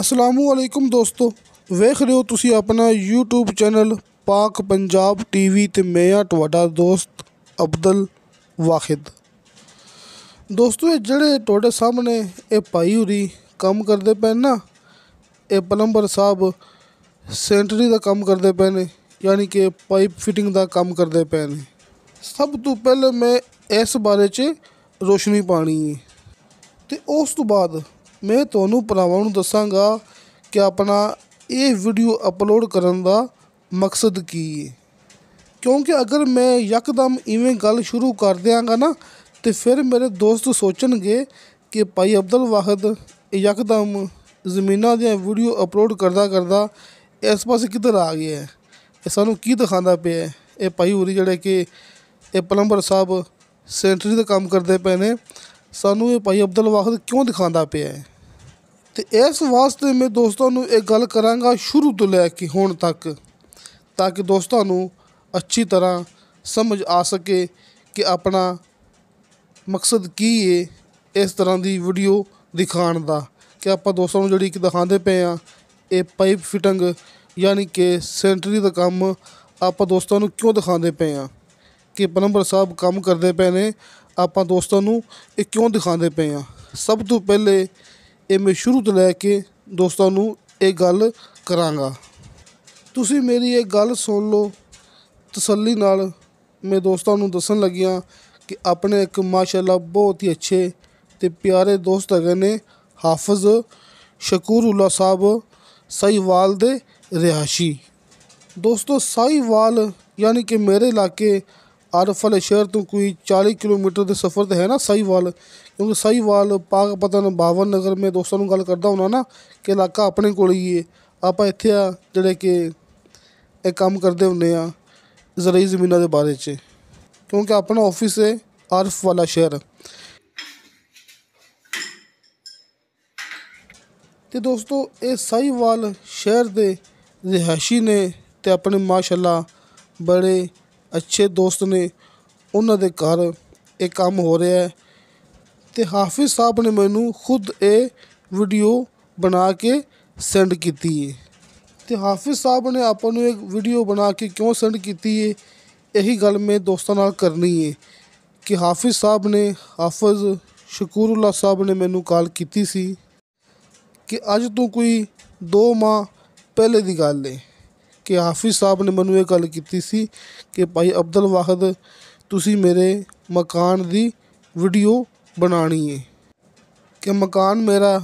ਅਸਲਾਮੁ ਅਲੈਕੁਮ ਦੋਸਤੋ ਵੇਖ ਰਹੇ ਹੋ ਤੁਸੀਂ ਆਪਣਾ YouTube ਚੈਨਲ ਪਾਕ ਪੰਜਾਬ ਟੀਵੀ ਤੇ ਮੈਂ ਆ ਤੁਹਾਡਾ ਦੋਸਤ ਅਬਦਲ ਵਾਹਿਦ ਦੋਸਤੋ ਇਹ ਜਿਹੜੇ ਤੁਹਾਡੇ ਸਾਹਮਣੇ ਇਹ ਭਾਈ ਹੁਰੀ ਕੰਮ ਕਰਦੇ ਪਏ ਨਾ ਇਹ ਪਲੰਬਰ ਸਾਹਿਬ ਸੈਂਟਰੀ ਦਾ ਕੰਮ ਕਰਦੇ ਪੈ ਨੇ ਯਾਨੀ ਕਿ ਪਾਈਪ ਫਿਟਿੰਗ ਦਾ ਕੰਮ ਕਰਦੇ ਪੈ ਨੇ ਸਭ ਤੋਂ ਪਹਿਲੇ ਮੈਂ ਇਸ ਬਾਰੇ 'ਚ ਰੋਸ਼ਨੀ ਪਾਣੀ ਤੇ ਉਸ ਤੋਂ ਬਾਅਦ ਮੈਂ ਤੁਹਾਨੂੰ ਭਰਾਵਾਂ ਨੂੰ ਦੱਸਾਂਗਾ ਕਿ ਆਪਣਾ ਇਹ ਵੀਡੀਓ ਅਪਲੋਡ ਕਰਨ ਦਾ ਮਕਸਦ ਕੀ ਹੈ ਕਿਉਂਕਿ ਅਗਰ ਮੈਂ ਯਕਦਮ ਇਵੇਂ ਗੱਲ ਸ਼ੁਰੂ ਕਰ ਦਿਆਂਗਾ ਨਾ ਤੇ ਫਿਰ ਮੇਰੇ ਦੋਸਤ ਸੋਚਣਗੇ ਕਿ ਭਾਈ ਅਬਦੁਲ ਵਾਹਿਦ ਯਕਦਮ ਜ਼ਮੀਨਾਂ ਦੀਆਂ ਵੀਡੀਓ ਅਪਲੋਡ ਕਰਦਾ ਕਰਦਾ ਇਸ ਪਾਸੇ ਕਿੱਧਰ ਆ ਗਿਆ ਹੈ ਇਹ ਸਾਨੂੰ ਕੀ ਦਿਖਾਉਂਦਾ ਪਿਆ ਹੈ ਇਹ ਭਾਈ ਹੋਰੀ ਜਿਹੜੇ ਕਿ ਇਹ ਪਲੰਬਰ ਸਾਹਿਬ ਸੈਂਟਰੀ ਦਾ ਕੰਮ ਕਰਦੇ ਪਏ ਨੇ ਸਾਨੂੰ ਇਹ ਭਾਈ ਅਬਦੁੱਲ ਵਾਹਿਦ ਕਿਉਂ ਦਿਖਾਉਂਦਾ ਪਿਆ ਹੈ ਤੇ ਇਸ ਵਾਸਤੇ ਮੈਂ ਦੋਸਤਾਂ ਨੂੰ ਇਹ ਗੱਲ ਕਰਾਂਗਾ ਸ਼ੁਰੂ ਤੋਂ ਲੈ ਕੇ ਹੁਣ ਤੱਕ ਤਾਂ ਕਿ ਦੋਸਤਾਂ ਨੂੰ ਅੱਛੀ ਤਰ੍ਹਾਂ ਸਮਝ ਆ ਸਕੇ ਕਿ ਆਪਣਾ ਮਕਸਦ ਕੀ ਹੈ ਇਸ ਤਰ੍ਹਾਂ ਦੀ ਵੀਡੀਓ ਦਿਖਾਉਣ ਦਾ ਕਿ ਆਪਾਂ ਦੋਸਤਾਂ ਨੂੰ ਜਿਹੜੀ ਕਿ ਦਿਖਾਉਂਦੇ ਪਏ ਆ ਇਹ ਪਾਈਪ ਫਿਟਿੰਗ ਯਾਨੀ ਕਿ ਸੈਂਟਰੀ ਦਾ ਕੰਮ ਆਪਾਂ ਦੋਸਤਾਂ ਨੂੰ ਕਿਉਂ ਦਿਖਾਉਂਦੇ ਪਏ ਆ ਕਿ ਪਲੰਬਰ ਸਾਹਿਬ ਕੰਮ ਕਰਦੇ ਪਏ ਨੇ ਆਪਾਂ ਦੋਸਤਾਂ ਨੂੰ ਇਹ ਕਿਉਂ ਦਿਖਾਉਂਦੇ ਪਏ ਆ ਸਭ ਤੋਂ ਪਹਿਲੇ ਇਹ ਮੈਂ ਸ਼ੁਰੂ ਤੋਂ ਲੈ ਕੇ ਦੋਸਤਾਂ ਨੂੰ ਇਹ ਗੱਲ ਕਰਾਂਗਾ ਤੁਸੀਂ ਮੇਰੀ ਇਹ ਗੱਲ ਸੁਣ ਲਓ ਤਸੱਲੀ ਨਾਲ ਮੈਂ ਦੋਸਤਾਂ ਨੂੰ ਦੱਸਣ ਲੱਗਿਆ ਕਿ ਆਪਣੇ ਇੱਕ ਮਾਸ਼ਾਅੱਲਾ ਬਹੁਤ ਹੀ ਅੱਛੇ ਤੇ ਪਿਆਰੇ ਦੋਸਤ ਹੈਗੇ ਨੇ ਹਾਫਜ਼ ਸ਼ਕੂਰੁੱਲਾ ਸਾਹਿਬ ਸਾਈਵਾਲ ਦੇ ਰਿਹਾਸ਼ੀ ਦੋਸਤੋ ਸਾਈਵਾਲ ਯਾਨੀ ਕਿ ਮੇਰੇ ਇਲਾਕੇ ਆਰਫ ਸ਼ਹਿਰ ਤੋਂ ਕੋਈ 40 ਕਿਲੋਮੀਟਰ ਦੇ ਸਫ਼ਰ ਤੇ ਹੈ ਨਾ ਸਾਈਵਾਲ ਕਿਉਂਕਿ ਸਾਈਵਾਲ ਪਾਕ ਪਤਨ ਬਾਵਨ ਨਗਰ ਮੇ ਦੋਸਤਾਂ ਨੂੰ ਗੱਲ ਕਰਦਾ ਹੁਣਾ ਨਾ ਕਿ ਇਲਾਕਾ ਆਪਣੇ ਕੋਲ ਹੀ ਹੈ ਆਪਾਂ ਇੱਥੇ ਆ ਜਿਹੜੇ ਕਿ ਇਹ ਕੰਮ ਕਰਦੇ ਹੁੰਨੇ ਆ ਜ਼ਰਈ ਜ਼ਮੀਨਾਂ ਦੇ ਬਾਰੇ 'ਚ ਕਿਉਂਕਿ ਆਪਣਾ ਆਫਿਸ ਹੈ ਆਰਫ ਵਾਲਾ ਸ਼ਹਿਰ ਤੇ ਦੋਸਤੋ ਇਹ ਸਾਈਵਾਲ ਸ਼ਹਿਰ ਦੇ ਰਹਿਸ਼ੀ ਨੇ ਤੇ ਆਪਣੇ ਮਾਸ਼ਾਅੱਲਾ ਬੜੇ ਅੱਛੇ ਦੋਸਤ ਨੇ ਉਹਨਾਂ ਦੇ ਘਰ ਇਹ ਕੰਮ ਹੋ ਰਿਹਾ ਹੈ ਤੇ ਹਾਫਿਜ਼ ਸਾਹਿਬ ਨੇ ਮੈਨੂੰ ਖੁਦ ਇਹ ਵੀਡੀਓ ਬਣਾ ਕੇ ਸੈਂਡ ਕੀਤੀ ਹੈ ਤੇ ਹਾਫਿਜ਼ ਸਾਹਿਬ ਨੇ ਆਪਾਂ ਨੂੰ ਇੱਕ ਵੀਡੀਓ ਬਣਾ ਕੇ ਕਿਉਂ ਸੈਂਡ ਕੀਤੀ ਹੈ ਇਹੀ ਗੱਲ ਮੈਂ ਦੋਸਤਾਂ ਨਾਲ ਕਰਨੀ ਹੈ ਕਿ ਹਾਫਿਜ਼ ਸਾਹਿਬ ਨੇ ਹਾਫਿਜ਼ ਸ਼ਕੂਰੁੱਲਾ ਸਾਹਿਬ ਨੇ ਮੈਨੂੰ ਕਾਲ ਕੀਤੀ ਸੀ ਕਿ ਅੱਜ ਤੋਂ ਕੋਈ 2 ਮਾਹ ਪਹਿਲੇ ਦੀ ਗੱਲ ਹੈ ਕਿ ਹਾਫਿਜ਼ ਸਾਹਿਬ ਨੇ ਮੈਨੂੰ ਇਹ ਗੱਲ ਕੀਤੀ ਸੀ ਕਿ ਭਾਈ ਅਬਦੁਲ ਵਾਹਿਦ ਤੁਸੀਂ ਮੇਰੇ ਮਕਾਨ ਦੀ ਵੀਡੀਓ ਬਣਾਣੀ ਹੈ ਕਿ ਮਕਾਨ ਮੇਰਾ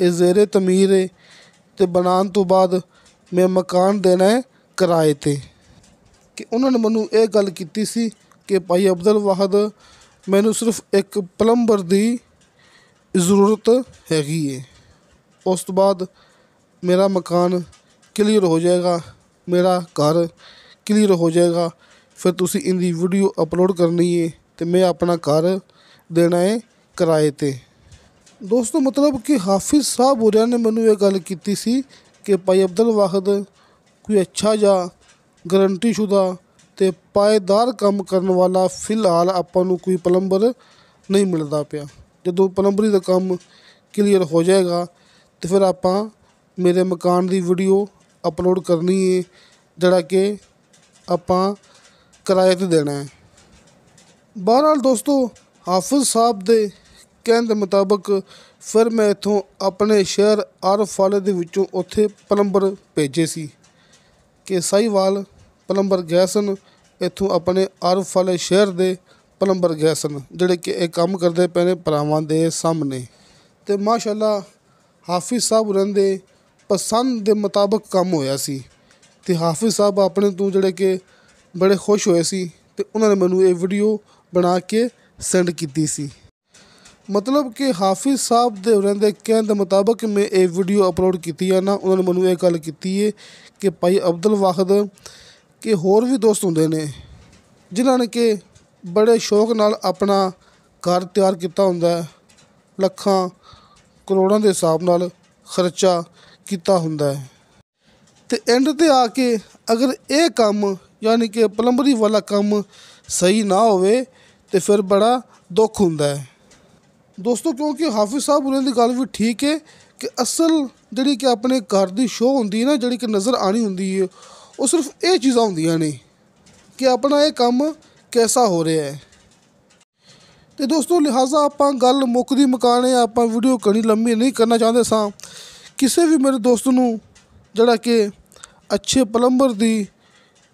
ਇਹ ਜ਼ੇਰੇ ਤਮੀਰ ਹੈ ਤੇ ਬਣਾਉਣ ਤੋਂ ਬਾਅਦ ਮੈਂ ਮਕਾਨ ਦੇਣਾ ਹੈ ਕਿਰਾਏ ਤੇ ਕਿ ਉਹਨਾਂ ਨੇ ਮੈਨੂੰ ਇਹ ਗੱਲ ਕੀਤੀ ਸੀ ਕਿ ਭਾਈ ਅਬਦੁਲ ਵਾਹਿਦ ਮੈਨੂੰ ਸਿਰਫ ਇੱਕ ਪਲੰਬਰ ਦੀ ਜ਼ਰੂਰਤ ਹੈਗੀ ਹੈ ਉਸ ਤੋਂ ਬਾਅਦ ਮੇਰਾ ਮਕਾਨ ਕਲੀਅਰ ਹੋ ਜਾਏਗਾ ਮੇਰਾ ਘਰ ਕਲੀਅਰ ਹੋ ਜਾਏਗਾ ਫਿਰ ਤੁਸੀਂ ਇਹਦੀ ਵੀਡੀਓ ਅਪਲੋਡ ਕਰਨੀ ਹੈ ਤੇ ਮੈਂ ਆਪਣਾ ਘਰ ਦੇਣਾ ਹੈ ਕਿਰਾਏ ਤੇ ਦੋਸਤੋ ਮਤਲਬ ਕਿ ਹਾਫਿਜ਼ ਸਾਹਿਬ ਹੋਰਿਆਂ ਨੇ ਮੈਨੂੰ ਇਹ ਗੱਲ ਕੀਤੀ ਸੀ ਕਿ ਭਾਈ ਅਬਦੁਲ ਵਾਹਿਦ ਕੋਈ ਅੱਛਾ ਜਾਂ ਸ਼ੁਦਾ ਤੇ ਪਾਇਦਾਰ ਕੰਮ ਕਰਨ ਵਾਲਾ ਫਿਲਹਾਲ ਆਪਾਂ ਨੂੰ ਕੋਈ ਪਲੰਬਰ ਨਹੀਂ ਮਿਲਦਾ ਪਿਆ ਜਦੋਂ ਪਲੰਬਰੀ ਦਾ ਕੰਮ ਕਲੀਅਰ ਹੋ ਜਾਏਗਾ ਤੇ ਫਿਰ ਆਪਾਂ ਮੇਰੇ ਮਕਾਨ ਦੀ ਵੀਡੀਓ ਅਪਲੋਡ ਕਰਨੀ ਹੈ ਜਿਹੜਾ ਕਿ ਆਪਾਂ ਕਿਰਾਏ 'ਤੇ ਦੇਣਾ ਹੈ ਬਹਰਾਲ ਦੋਸਤੋ ਹਾਫਿਜ਼ ਸਾਹਿਬ ਦੇ ਕਹਿਣ ਦੇ ਮੁਤਾਬਕ ਫਿਰ ਮੈਂ ਇਥੋਂ ਆਪਣੇ ਸ਼ਹਿਰ ਆਰਫਾਲੇ ਦੇ ਵਿੱਚੋਂ ਉੱਥੇ ਪਲੰਬਰ ਭੇਜੇ ਸੀ ਕਿ ਸਾਈਵਾਲ ਪਲੰਬਰ ਗਏ ਸਨ ਇਥੋਂ ਆਪਣੇ ਵਾਲੇ ਸ਼ਹਿਰ ਦੇ ਪਲੰਬਰ ਗਏ ਸਨ ਜਿਹੜੇ ਕਿ ਇਹ ਕੰਮ ਕਰਦੇ ਪਏ ਨੇ ਭਰਾਵਾਂ ਦੇ ਸਾਹਮਣੇ ਤੇ ਮਾਸ਼ਾਅੱਲਾ ਹਾਫਿਜ਼ ਸਾਹਿਬ ਰਹਿੰਦੇ ਪਸੰਦ ਦੇ ਮੁਤਾਬਕ ਕੰਮ ਹੋਇਆ ਸੀ ਤੇ ਹਾਫਿਜ਼ ਸਾਹਿਬ ਆਪਣੇ ਤੋਂ ਜਿਹੜੇ ਕਿ ਬੜੇ ਖੁਸ਼ ਹੋਏ ਸੀ ਤੇ ਉਹਨਾਂ ਨੇ ਮੈਨੂੰ ਇਹ ਵੀਡੀਓ ਬਣਾ ਕੇ ਸੈਂਡ ਕੀਤੀ ਸੀ ਮਤਲਬ ਕਿ ਹਾਫਿਜ਼ ਸਾਹਿਬ ਦੇ ਰਹਿੰਦੇ ਕਹਿਣ ਦੇ ਮੁਤਾਬਕ ਮੈਂ ਇਹ ਵੀਡੀਓ ਅਪਲੋਡ ਕੀਤੀ ਹੈ ਨਾ ਉਹਨਾਂ ਨੇ ਮੈਨੂੰ ਇਹ ਗੱਲ ਕੀਤੀ ਹੈ ਕਿ ਭਾਈ ਅਬਦੁਲ ਵਾਹਦ ਕਿ ਹੋਰ ਵੀ ਦੋਸਤ ਹੁੰਦੇ ਨੇ ਜਿਨ੍ਹਾਂ ਨੇ ਕਿ ਬੜੇ ਸ਼ੌਕ ਨਾਲ ਆਪਣਾ ਘਰ ਤਿਆਰ ਕੀਤਾ ਹੁੰਦਾ ਹੈ ਲੱਖਾਂ ਕਰੋੜਾਂ ਦੇ ਹਿਸਾਬ ਨਾਲ ਖਰਚਾ ਕੀਤਾ ਹੁੰਦਾ ਹੈ ਤੇ ਐਂਡ ਤੇ ਆ ਕੇ ਅਗਰ ਇਹ ਕੰਮ ਯਾਨੀ ਕਿ ਪਲੰਬਰੀ ਵਾਲਾ ਕੰਮ ਸਹੀ ਨਾ ਹੋਵੇ ਤੇ ਫਿਰ ਬੜਾ ਦੁੱਖ ਹੁੰਦਾ ਹੈ ਦੋਸਤੋ ਕਿਉਂਕਿ ਹਾਫਿਜ਼ ਸਾਹਿਬ ਉਹਨਾਂ ਦੀ ਗੱਲ ਵੀ ਠੀਕ ਹੈ ਕਿ ਅਸਲ ਜਿਹੜੀ ਕਿ ਆਪਣੇ ਘਰ ਦੀ ਸ਼ੋਅ ਹੁੰਦੀ ਹੈ ਨਾ ਜਿਹੜੀ ਕਿ ਨਜ਼ਰ ਆਣੀ ਹੁੰਦੀ ਹੈ ਉਹ ਸਿਰਫ ਇਹ ਚੀਜ਼ਾਂ ਹੁੰਦੀਆਂ ਨੇ ਕਿ ਆਪਣਾ ਇਹ ਕੰਮ ਕਿਹਦਾ ਹੋ ਰਿਹਾ ਹੈ ਤੇ ਦੋਸਤੋ ਲਿਹਾਜ਼ਾ ਆਪਾਂ ਗੱਲ ਮੁੱਕਦੀ ਮਕਾਨੇ ਆਪਾਂ ਵੀਡੀਓ ਕਣੀ ਲੰਮੀ ਨਹੀਂ ਕਰਨਾ ਚਾਹੁੰਦੇ ਸਾਂ ਕਿਸੇ ਵੀ ਮੇਰੇ ਦੋਸਤ ਨੂੰ ਜਿਹੜਾ ਕਿ ਅੱਛੇ ਪਲੰਬਰ ਦੀ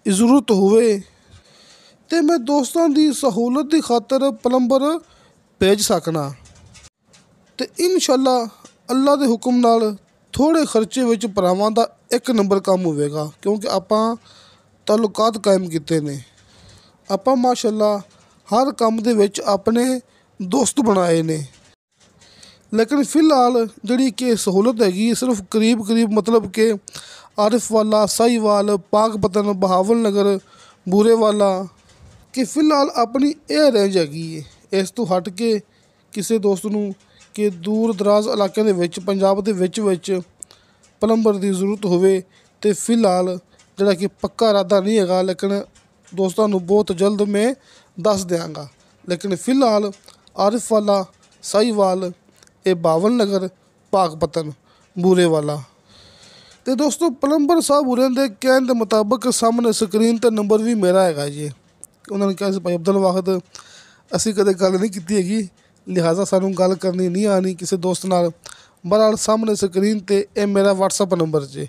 ਜ਼ਰੂਰਤ ਹੋਵੇ ਤੇ ਮੈਂ ਦੋਸਤਾਂ ਦੀ ਸਹੂਲਤ ਦੀ ਖਾਤਰ ਪਲੰਬਰ ਭੇਜ ਸਕਣਾ ਤੇ ਇਨਸ਼ਾਅੱਲਾ ਅੱਲਾ ਦੇ ਹੁਕਮ ਨਾਲ ਥੋੜੇ ਖਰਚੇ ਵਿੱਚ ਭਰਾਵਾਂ ਦਾ ਇੱਕ ਨੰਬਰ ਕੰਮ ਹੋਵੇਗਾ ਕਿਉਂਕਿ ਆਪਾਂ ਤਾਲੁਕਾਤ ਕਾਇਮ ਕੀਤੇ ਨੇ ਆਪਾਂ ਮਾਸ਼ਾਅੱਲਾ ਹਰ ਕੰਮ ਦੇ ਵਿੱਚ ਆਪਣੇ ਦੋਸਤ ਬਣਾਏ ਨੇ ਲੇਕਿਨ ਫਿਲਹਾਲ ਜਿਹੜੀ ਕਿ ਸਹੂਲਤ ਹੈਗੀ ਸਿਰਫ ਕਰੀਬ ਕਰੀਬ ਮਤਲਬ ਕਿ ਆਰਿਫ ਵਾਲਾ ਸਾਈ ਵਾਲ ਪਾਕ ਪਾਕਪਤਨ ਬਹਾਵਲ ਨਗਰ ਬੂਰੇ ਵਾਲਾ ਕਿ ਫਿਲਹਾਲ ਆਪਣੀ ਇਹ ਰੇਂਜ ਹੈਗੀ ਹੈ ਇਸ ਤੋਂ ਹਟ ਕੇ ਕਿਸੇ ਦੋਸਤ ਨੂੰ ਕਿ ਦੂਰ ਦਰਾਜ਼ ਇਲਾਕਿਆਂ ਦੇ ਵਿੱਚ ਪੰਜਾਬ ਦੇ ਵਿੱਚ ਵਿੱਚ ਪਲੰਬਰ ਦੀ ਜ਼ਰੂਰਤ ਹੋਵੇ ਤੇ ਫਿਲਹਾਲ ਜਿਹੜਾ ਕਿ ਪੱਕਾ ਇਰਾਦਾ ਨਹੀਂ ਹੈਗਾ ਲੇਕਿਨ ਦੋਸਤਾਂ ਨੂੰ ਬਹੁਤ ਜਲਦ ਮੈਂ ਦੱਸ ਦਿਆਂਗਾ ਲੇਕਿਨ ਫਿਲਹਾਲ ਆਰਿਫ ਵਾਲਾ ਸਾਈ ਵਾਲ ਇਹ ਬਾਵਨ ਨਗਰ ਭਾਗਪਤਨ ਵਾਲਾ ਤੇ ਦੋਸਤੋ ਪਲੰਬਰ ਸਾਹਿਬ ਉਰਨ ਦੇ ਕਹਿਣ ਦੇ ਮੁਤਾਬਕ ਸਾਹਮਣੇ ਸਕਰੀਨ ਤੇ ਨੰਬਰ ਵੀ ਮੇਰਾ ਹੈਗਾ ਜੀ ਉਹਨਾਂ ਨੇ ਕਿਹਾ ਸੀ ਭਾਈ ਅਬਦੁੱਲ ਵਾਹਿਦ ਅਸੀਂ ਕਦੇ ਗੱਲ ਨਹੀਂ ਕੀਤੀ ਹੈਗੀ ਲਿਹਾਜ਼ਾ ਸਾਨੂੰ ਗੱਲ ਕਰਨੀ ਨਹੀਂ ਆਣੀ ਕਿਸੇ ਦੋਸਤ ਨਾਲ ਬਰਾਲ ਸਾਹਮਣੇ ਸਕਰੀਨ ਤੇ ਇਹ ਮੇਰਾ WhatsApp ਨੰਬਰ ਜੀ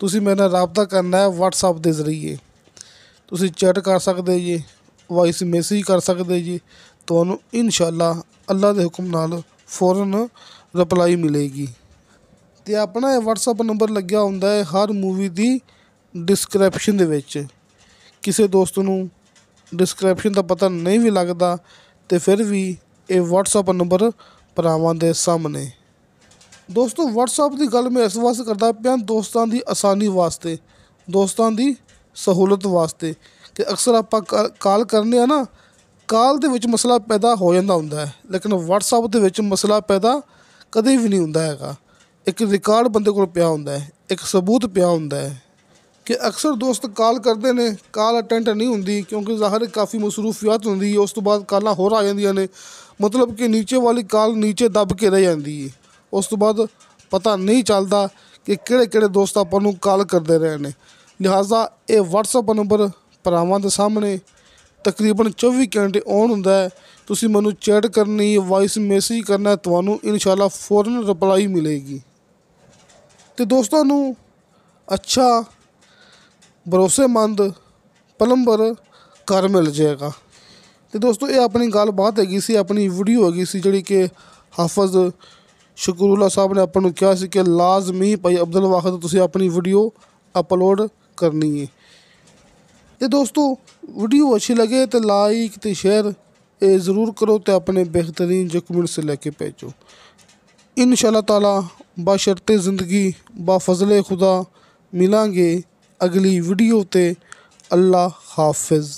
ਤੁਸੀਂ ਮੇਰੇ ਨਾਲ رابطہ ਕਰਨਾ ਹੈ WhatsApp ਦੇ ਜ਼ਰੀਏ ਤੁਸੀਂ ਚੈਟ ਕਰ ਸਕਦੇ ਜੀ ਵਾਇਸ ਮੈਸੇਜ ਕਰ ਸਕਦੇ ਜੀ ਤੁਹਾਨੂੰ ਇਨਸ਼ਾਅੱਲਾ ਅੱਲਾ ਦੇ ਹੁਕਮ ਨਾਲ ਫੌਰਨ ਰਿਪਲਾਈ ਮਿਲੇਗੀ ਤੇ ਆਪਣਾ ਇਹ WhatsApp ਨੰਬਰ ਲੱਗਿਆ ਹੁੰਦਾ ਹੈ ਹਰ ਮੂਵੀ ਦੀ ਡਿਸਕ੍ਰਿਪਸ਼ਨ ਦੇ ਵਿੱਚ ਕਿਸੇ ਦੋਸਤ ਨੂੰ ਡਿਸਕ੍ਰਿਪਸ਼ਨ ਦਾ ਪਤਾ ਨਹੀਂ ਵੀ ਲੱਗਦਾ ਤੇ ਫਿਰ ਵੀ ਇਹ WhatsApp ਨੰਬਰ ਭਰਾਵਾਂ ਦੇ ਸਾਹਮਣੇ ਦੋਸਤੋ WhatsApp ਦੀ ਗੱਲ ਮੈਂ ਇਸ ਵਾਸਤੇ ਕਰਦਾ ਪਿਆ ਦੋਸਤਾਂ ਦੀ ਆਸਾਨੀ ਵਾਸਤੇ ਦੋਸਤਾਂ ਦੀ ਸਹੂਲਤ ਵਾਸਤੇ ਕਿ ਅਕਸਰ ਆਪਾਂ ਕਾਲ ਕਰਨੇ ਆ ਨਾ ਕਾਲ ਦੇ ਵਿੱਚ ਮਸਲਾ ਪੈਦਾ ਹੋ ਜਾਂਦਾ ਹੁੰਦਾ ਹੈ ਲੇਕਿਨ WhatsApp ਦੇ ਵਿੱਚ ਮਸਲਾ ਪੈਦਾ ਕਦੇ ਵੀ ਨਹੀਂ ਹੁੰਦਾ ਹੈਗਾ ਇੱਕ ਰਿਕਾਰਡ ਬੰਦੇ ਕੋਲ ਪਿਆ ਹੁੰਦਾ ਹੈ ਇੱਕ ਸਬੂਤ ਪਿਆ ਹੁੰਦਾ ਹੈ ਕਿ ਅਕਸਰ ਦੋਸਤ ਕਾਲ ਕਰਦੇ ਨੇ ਕਾਲ ਅਟੈਂਡ ਨਹੀਂ ਹੁੰਦੀ ਕਿਉਂਕਿ ਜ਼ਾਹਰ ਕਾਫੀ ਮਸਰੂਫੀਅਤ ਹੁੰਦੀ ਹੈ ਉਸ ਤੋਂ ਬਾਅਦ ਕਾਲਾਂ ਹੋਰ ਆ ਜਾਂਦੀਆਂ ਨੇ ਮਤਲਬ ਕਿ ਨੀਚੇ ਵਾਲੀ ਕਾਲ ਨੀਚੇ ਦੱਬ ਕੇ ਰਹਿ ਜਾਂਦੀ ਹੈ ਉਸ ਤੋਂ ਬਾਅਦ ਪਤਾ ਨਹੀਂ ਚੱਲਦਾ ਕਿ ਕਿਹੜੇ ਕਿਹੜੇ ਦੋਸਤ ਆਪਾਂ ਨੂੰ ਕਾਲ ਕਰਦੇ ਰਹੇ ਨੇ ਲਿਹਾਜ਼ਾ ਇਹ WhatsApp ਨੰਬਰ ਭਰਾਵਾਂ ਦੇ ਸਾਹਮਣੇ ਤਕਰੀਬਨ 24 ਘੰਟੇ ਔਨ ਹੁੰਦਾ ਹੈ ਤੁਸੀਂ ਮੈਨੂੰ ਚੈਟ ਕਰਨੀ ਵਾਇਸ ਮੈਸੇਜ ਕਰਨਾ ਤੁਹਾਨੂੰ ਇਨਸ਼ਾਅੱਲਾ ਫੌਰਨ ਰਿਪਲਾਈ ਮਿਲੇਗੀ ਤੇ ਦੋਸਤਾਂ ਨੂੰ ਅੱਛਾ ਭਰੋਸੇਮੰਦ ਪਲੰਬਰ ਘਰ ਮਿਲ ਜਾਏਗਾ ਤੇ ਦੋਸਤੋ ਇਹ ਆਪਣੀ ਗੱਲਬਾਤ ਹੈਗੀ ਸੀ ਆਪਣੀ ਵੀਡੀਓ ਹੈਗੀ ਸੀ ਜਿਹੜੀ ਕਿ ਹਾਫਜ਼ ਸ਼ੁਕਰullah ਸਾਹਿਬ ਨੇ ਆਪਾਂ ਨੂੰ ਕਿਹਾ ਸੀ ਕਿ ਲਾਜ਼ਮੀ ਭਾਈ ਅਬਦੁਲ ਵਾਹਦ ਤੁਸੀਂ ਆਪਣੀ ਵੀਡੀਓ ਅਪਲੋਡ ਕਰਨੀ ਹੈ ਇਹ ਦੋਸਤੋ ਵੀਡੀਓ ਅੱਛੀ ਲਗੇ ਤੇ ਲਾਈਕ ਤੇ ਸ਼ੇਅਰ ਇਹ ਜ਼ਰੂਰ ਕਰੋ ਤੇ ਆਪਣੇ ਬਿਹਤਰੀਨ ਜੋ ਕਮੈਂਟਸ ਲੈ ਕੇ ਭੇਜੋ ਇਨਸ਼ਾਅੱਲਾ ਤਾਲਾ ਬਾਸ਼ਰਤੇ ਜ਼ਿੰਦਗੀ ਬਾ ਫਜ਼ਲੇ ਖੁਦਾ ਮਿਲਾਂਗੇ ਅਗਲੀ ਵੀਡੀਓ ਤੇ ਅੱਲਾ ਹਾਫਿਜ਼